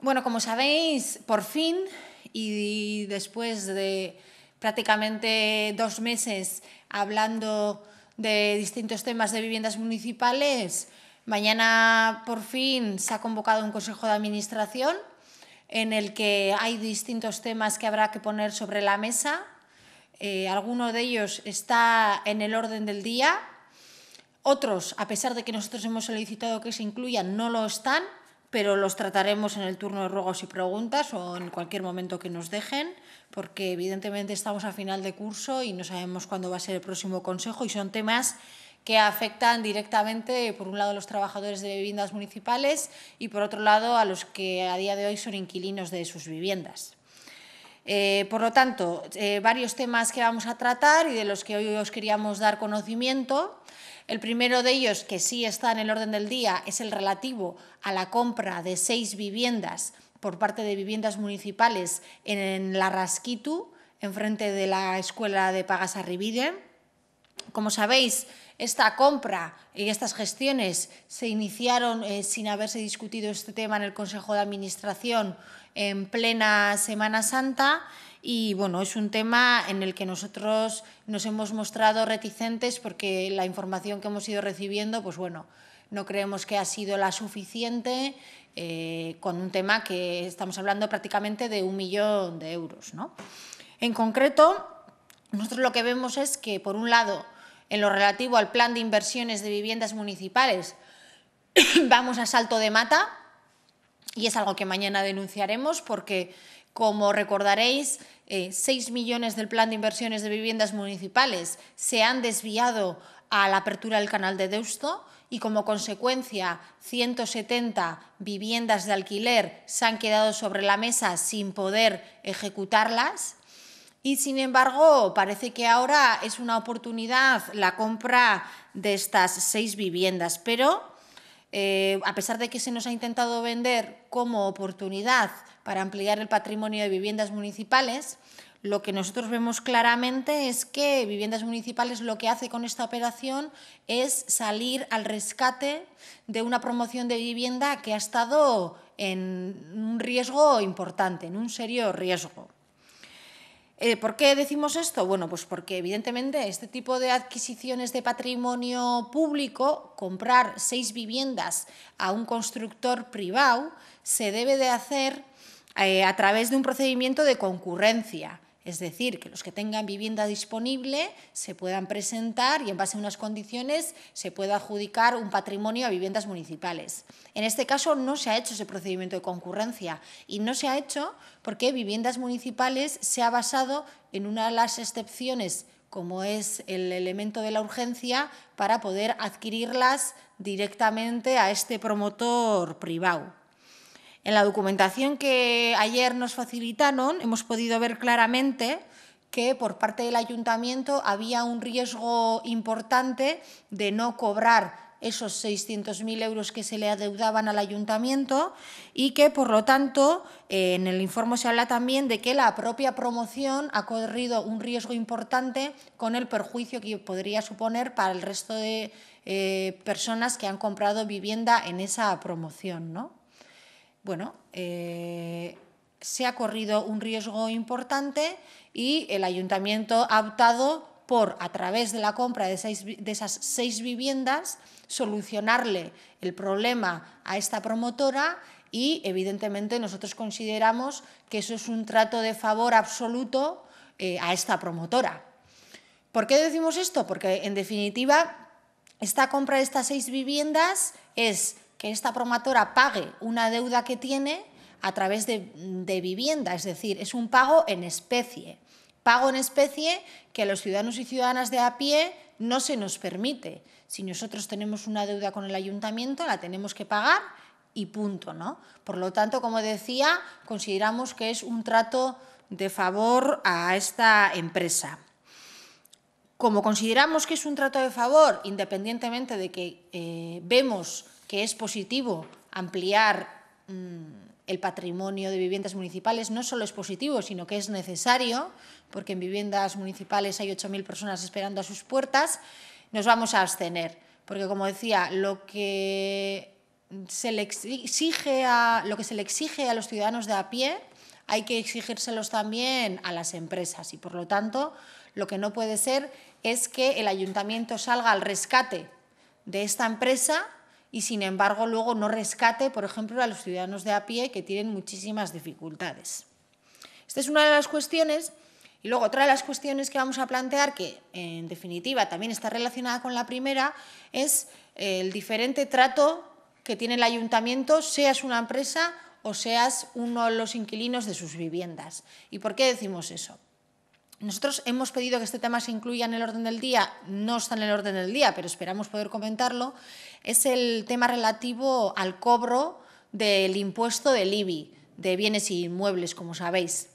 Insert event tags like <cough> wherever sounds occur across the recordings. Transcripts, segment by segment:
Bueno, como sabéis, por fin y después de prácticamente dos meses hablando de distintos temas de viviendas municipales, mañana por fin se ha convocado un consejo de administración en el que hay distintos temas que habrá que poner sobre la mesa. Algunos eh, alguno de ellos está en el orden del día, otros, a pesar de que nosotros hemos solicitado que se incluyan, no lo están pero los trataremos en el turno de ruegos y preguntas o en cualquier momento que nos dejen, porque evidentemente estamos a final de curso y no sabemos cuándo va a ser el próximo consejo y son temas que afectan directamente, por un lado, a los trabajadores de viviendas municipales y, por otro lado, a los que a día de hoy son inquilinos de sus viviendas. Eh, por lo tanto, eh, varios temas que vamos a tratar y de los que hoy os queríamos dar conocimiento. El primero de ellos, que sí está en el orden del día, es el relativo a la compra de seis viviendas por parte de viviendas municipales en la Rasquitu, enfrente de la Escuela de Pagas Como sabéis, esta compra y estas gestiones se iniciaron eh, sin haberse discutido este tema en el Consejo de Administración en plena Semana Santa. Y bueno, es un tema en el que nosotros nos hemos mostrado reticentes porque la información que hemos ido recibiendo, pues bueno, no creemos que ha sido la suficiente eh, con un tema que estamos hablando prácticamente de un millón de euros. ¿no? En concreto, nosotros lo que vemos es que, por un lado, en lo relativo al plan de inversiones de viviendas municipales, <coughs> vamos a salto de mata y es algo que mañana denunciaremos porque, como recordaréis, 6 eh, millones del plan de inversiones de viviendas municipales se han desviado a la apertura del canal de Deusto y como consecuencia 170 viviendas de alquiler se han quedado sobre la mesa sin poder ejecutarlas y sin embargo, parece que ahora es una oportunidad la compra de estas seis viviendas, pero eh, a pesar de que se nos ha intentado vender como oportunidad para ampliar el patrimonio de viviendas municipales, lo que nosotros vemos claramente es que Viviendas Municipales lo que hace con esta operación es salir al rescate de una promoción de vivienda que ha estado en un riesgo importante, en un serio riesgo. Eh, ¿Por qué decimos esto? Bueno, pues porque evidentemente este tipo de adquisiciones de patrimonio público, comprar seis viviendas a un constructor privado, se debe de hacer eh, a través de un procedimiento de concurrencia. Es decir, que los que tengan vivienda disponible se puedan presentar y en base a unas condiciones se pueda adjudicar un patrimonio a viviendas municipales. En este caso no se ha hecho ese procedimiento de concurrencia y no se ha hecho porque viviendas municipales se ha basado en una de las excepciones como es el elemento de la urgencia, para poder adquirirlas directamente a este promotor privado. En la documentación que ayer nos facilitaron hemos podido ver claramente que por parte del ayuntamiento había un riesgo importante de no cobrar esos 600.000 euros que se le adeudaban al ayuntamiento y que, por lo tanto, eh, en el informe se habla también de que la propia promoción ha corrido un riesgo importante con el perjuicio que podría suponer para el resto de eh, personas que han comprado vivienda en esa promoción. ¿no? bueno, eh, se ha corrido un riesgo importante y el ayuntamiento ha optado por, a través de la compra de, esas seis viviendas, solucionarle el problema a esta promotora y, evidentemente, nosotros consideramos que eso es un trato de favor absoluto eh, a esta promotora. ¿Por qué decimos esto? Porque, en definitiva, esta compra de estas seis viviendas es que esta promotora pague una deuda que tiene a través de, vivienda, es decir, es un pago en especie. Pago en especie que a los ciudadanos y ciudadanas de a pie no se nos permite. Si nosotros tenemos una deuda con el ayuntamiento, la tenemos que pagar y punto, ¿no? Por lo tanto, como decía, consideramos que es un trato de favor a esta empresa. Como consideramos que es un trato de favor, independientemente de que eh, vemos que es positivo ampliar mm, el patrimonio de viviendas municipales no solo es positivo, sino que es necesario, porque en viviendas municipales hay 8.000 personas esperando a sus puertas, nos vamos a abstener. Porque, como decía, lo que se le exige a, lo que se le exige a los ciudadanos de a pie hay que exigírselos también a las empresas y, por lo tanto, lo que no puede ser es que el ayuntamiento salga al rescate de esta empresa y, sin embargo, luego no rescate, por ejemplo, a los ciudadanos de a pie que tienen muchísimas dificultades. Esta es una de las cuestiones. Y luego otra de las cuestiones que vamos a plantear, que en definitiva también está relacionada con la primera, es eh, el diferente trato que tiene el ayuntamiento, seas una empresa o seas uno de los inquilinos de sus viviendas. ¿Y por qué decimos eso? Nosotros hemos pedido que este tema se incluya en el orden del día, no está en el orden del día, pero esperamos poder comentarlo. Es el tema relativo al cobro del impuesto del IBI, de bienes y inmuebles, como sabéis.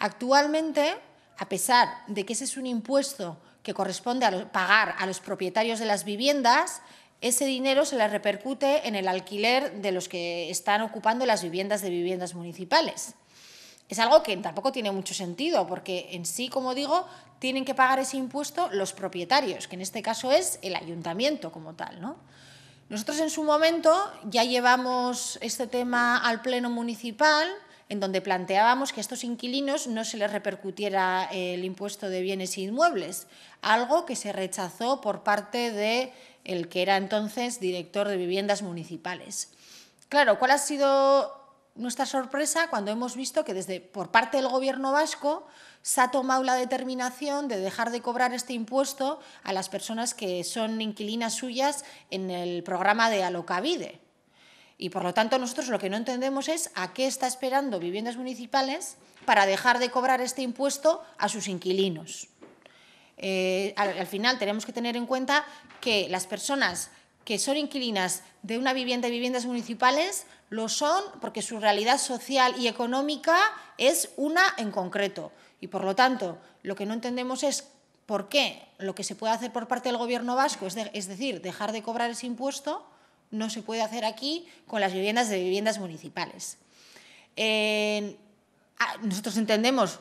Actualmente, a pesar de que ese es un impuesto que corresponde a pagar a los propietarios de las viviendas, ese dinero se le repercute en el alquiler de los que están ocupando las viviendas de viviendas municipales es algo que tampoco tiene mucho sentido, porque en sí, como digo, tienen que pagar ese impuesto los propietarios, que en este caso es el ayuntamiento como tal, ¿no? Nosotros en su momento ya llevamos este tema al Pleno Municipal, en donde planteábamos que a estos inquilinos no se les repercutiera el impuesto de bienes e inmuebles, algo que se rechazó por parte de el que era entonces director de viviendas municipales. Claro, ¿cuál ha sido nuestra sorpresa cuando hemos visto que desde por parte del gobierno vasco se ha tomado la determinación de dejar de cobrar este impuesto a las personas que son inquilinas suyas en el programa de Alocavide. Y por lo tanto nosotros lo que no entendemos es a qué está esperando viviendas municipales para dejar de cobrar este impuesto a sus inquilinos. Eh, al final tenemos que tener en cuenta que las personas que son inquilinas de una vivienda de viviendas municipales lo son porque su realidad social y económica es una en concreto. Y por lo tanto, lo que no entendemos es por qué lo que se puede hacer por parte del Gobierno vasco, es, decir, dejar de cobrar ese impuesto, no se puede hacer aquí con las viviendas de viviendas municipales. Eh, nosotros entendemos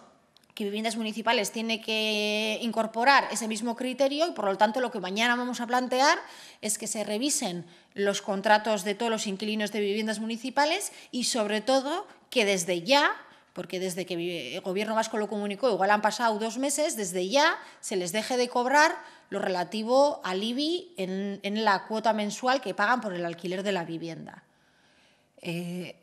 que viviendas municipales tiene que incorporar ese mismo criterio y, por lo tanto, lo que mañana vamos a plantear es que se revisen los contratos de todos los inquilinos de viviendas municipales y, sobre todo, que desde ya porque desde que el Gobierno vasco lo comunicó, igual han pasado dos meses, desde ya se les deje de cobrar lo relativo al IBI en, la cuota mensual que pagan por el alquiler de la vivienda. Eh,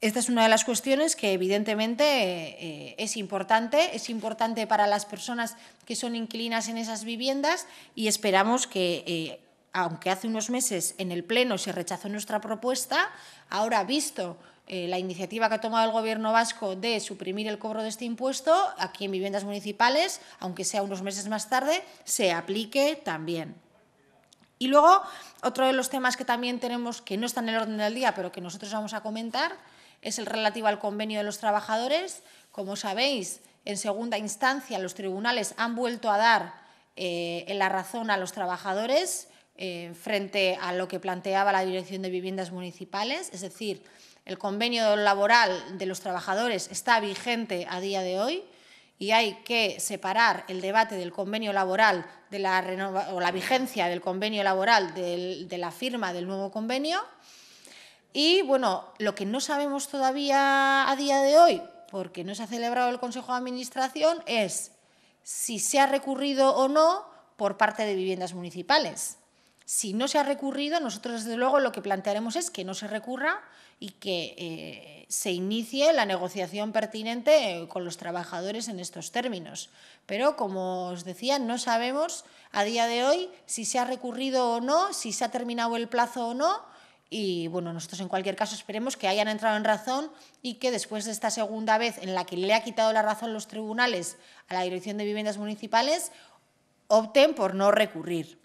esta es una de las cuestiones que evidentemente eh, es importante, es importante para las personas que son inquilinas en esas viviendas y esperamos que, eh, aunque hace unos meses en el Pleno se rechazó nuestra propuesta, ahora visto eh, la iniciativa que ha tomado el Gobierno vasco de suprimir el cobro de este impuesto, aquí en viviendas municipales, aunque sea unos meses más tarde, se aplique también. Y luego, otro de los temas que también tenemos, que no están en el orden del día, pero que nosotros vamos a comentar, es el relativo al convenio de los trabajadores. Como sabéis, en segunda instancia los tribunales han vuelto a dar eh, la razón a los trabajadores eh, frente a lo que planteaba la Dirección de Viviendas Municipales, es decir, el convenio laboral de los trabajadores está vigente a día de hoy y hay que separar el debate del convenio laboral de la o la vigencia del convenio laboral de la firma del nuevo convenio. Y bueno, lo que no sabemos todavía a día de hoy, porque no se ha celebrado el Consejo de Administración, es si se ha recurrido o no por parte de viviendas municipales. Si no se ha recurrido, nosotros desde luego lo que plantearemos es que no se recurra y que eh, se inicie la negociación pertinente eh, con los trabajadores en estos términos. Pero como os decía, no sabemos a día de hoy si se ha recurrido o no, si se ha terminado el plazo o no y bueno, nosotros en cualquier caso esperemos que hayan entrado en razón y que después de esta segunda vez en la que le ha quitado la razón los tribunales a la Dirección de Viviendas Municipales, opten por no recurrir.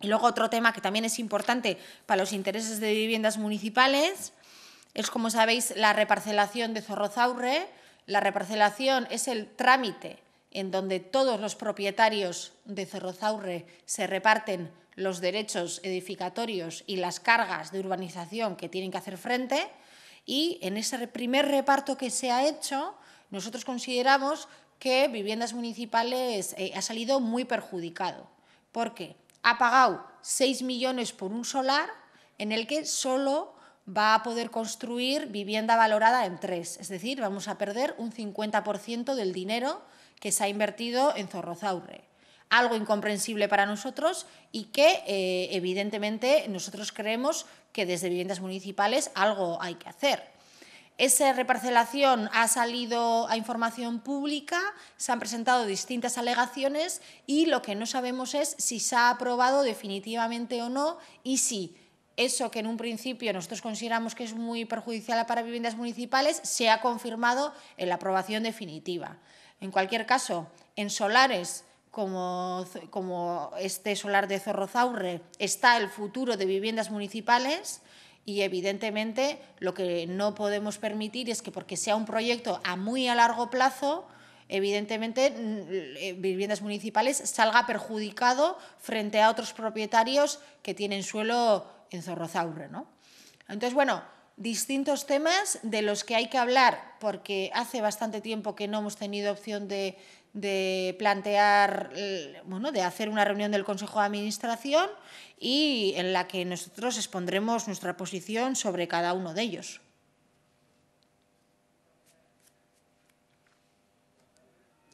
Y luego otro tema que también es importante para los intereses de viviendas municipales es, como sabéis, la reparcelación de Zorrozaurre. La reparcelación es el trámite en donde todos los propietarios de Zorrozaurre se reparten los derechos edificatorios y las cargas de urbanización que tienen que hacer frente y en ese primer reparto que se ha hecho, nosotros consideramos que viviendas municipales eh, ha salido muy perjudicado, porque ha pagado 6 millones por un solar en el que solo va a poder construir vivienda valorada en tres. es decir, vamos a perder un 50% del dinero que se ha invertido en Zorrozaurre algo incomprensible para nosotros y que eh, evidentemente nosotros creemos que desde viviendas municipales algo hay que hacer. Esa reparcelación ha salido a información pública, se han presentado distintas alegaciones y lo que no sabemos es si se ha aprobado definitivamente o no y si eso que en un principio nosotros consideramos que es muy perjudicial para viviendas municipales se ha confirmado en la aprobación definitiva. En cualquier caso, en solares como, como este solar de Zorrozaurre, está el futuro de viviendas municipales y evidentemente lo que no podemos permitir es que porque sea un proyecto a muy a largo plazo, evidentemente eh, viviendas municipales salga perjudicado frente a otros propietarios que tienen suelo en Zorrozaurre. ¿no? Entonces, bueno, distintos temas de los que hay que hablar porque hace bastante tiempo que no hemos tenido opción de, de plantear, mm, bueno, de hacer una reunión del Consejo de Administración y en la que nosotros expondremos nuestra posición sobre cada uno de ellos.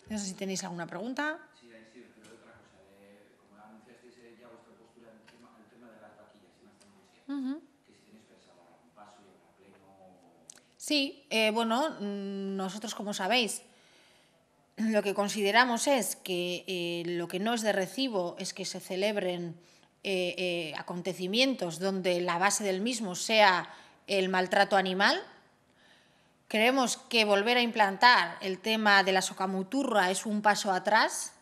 No sé si tenéis alguna pregunta. Sí, bueno, nosotros, como sabéis, lo que consideramos es que eh, lo que no es de recibo es que se celebren eh, eh, acontecimientos donde la base del mismo sea el maltrato animal. Creemos que volver a implantar el tema de la socamuturra es un paso atrás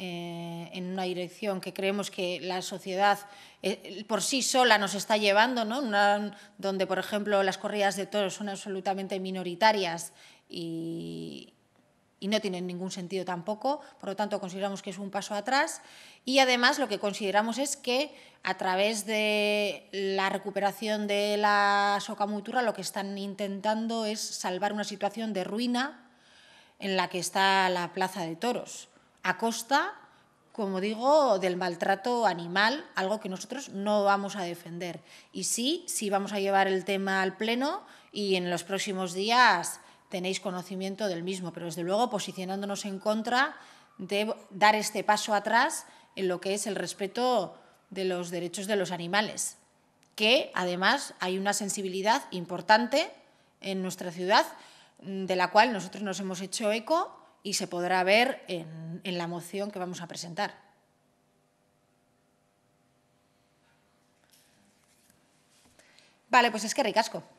en una dirección que creemos que la sociedad por sí sola nos está llevando, ¿no? una, donde, por ejemplo, las corridas de toros son absolutamente minoritarias y, y no tiene ningún sentido tampoco, por lo tanto consideramos que es un paso atrás y además lo que consideramos es que a través de la recuperación de la socamutura lo que están intentando es salvar una situación de ruina en la que está la plaza de toros, a costa, como digo, del maltrato animal, algo que nosotros no vamos a defender. Y sí, sí vamos a llevar el tema al Pleno y en los próximos días tenéis conocimiento del mismo, pero desde luego posicionándonos en contra de dar este paso atrás en lo que es el respeto de los derechos de los animales, que además hay una sensibilidad importante en nuestra ciudad mm, de la cual nosotros nos hemos hecho eco y se podrá ver en, la moción que vamos a presentar. Vale, pues es que ricasco.